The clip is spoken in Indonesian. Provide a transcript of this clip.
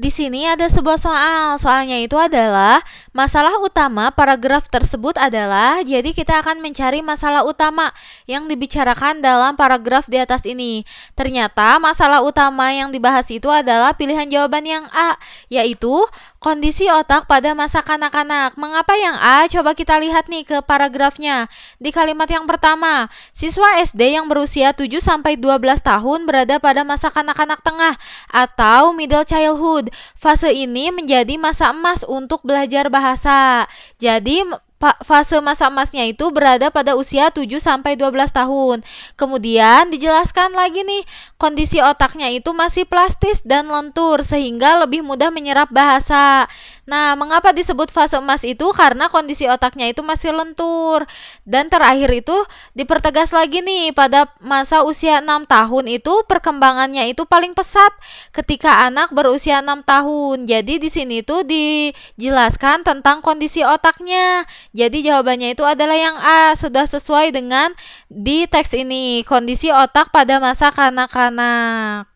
Di sini ada sebuah soal. Soalnya itu adalah Masalah utama paragraf tersebut adalah jadi kita akan mencari masalah utama yang dibicarakan dalam paragraf di atas ini. Ternyata masalah utama yang dibahas itu adalah pilihan jawaban yang A, yaitu kondisi otak pada masa kanak-kanak. Mengapa yang A? Coba kita lihat nih ke paragrafnya. Di kalimat yang pertama, siswa SD yang berusia 7 sampai 12 tahun berada pada masa kanak-kanak tengah atau middle childhood. Fase ini menjadi masa emas untuk belajar bahasa bahasa. Jadi fase masa emasnya itu berada pada usia 7 sampai 12 tahun. Kemudian dijelaskan lagi nih, kondisi otaknya itu masih plastis dan lentur sehingga lebih mudah menyerap bahasa. Nah, mengapa disebut fase emas itu? Karena kondisi otaknya itu masih lentur. Dan terakhir itu dipertegas lagi nih pada masa usia 6 tahun itu perkembangannya itu paling pesat ketika anak berusia 6 tahun. Jadi di sini itu dijelaskan tentang kondisi otaknya. Jadi jawabannya itu adalah yang A, sudah sesuai dengan di teks ini, kondisi otak pada masa kanak-kanak.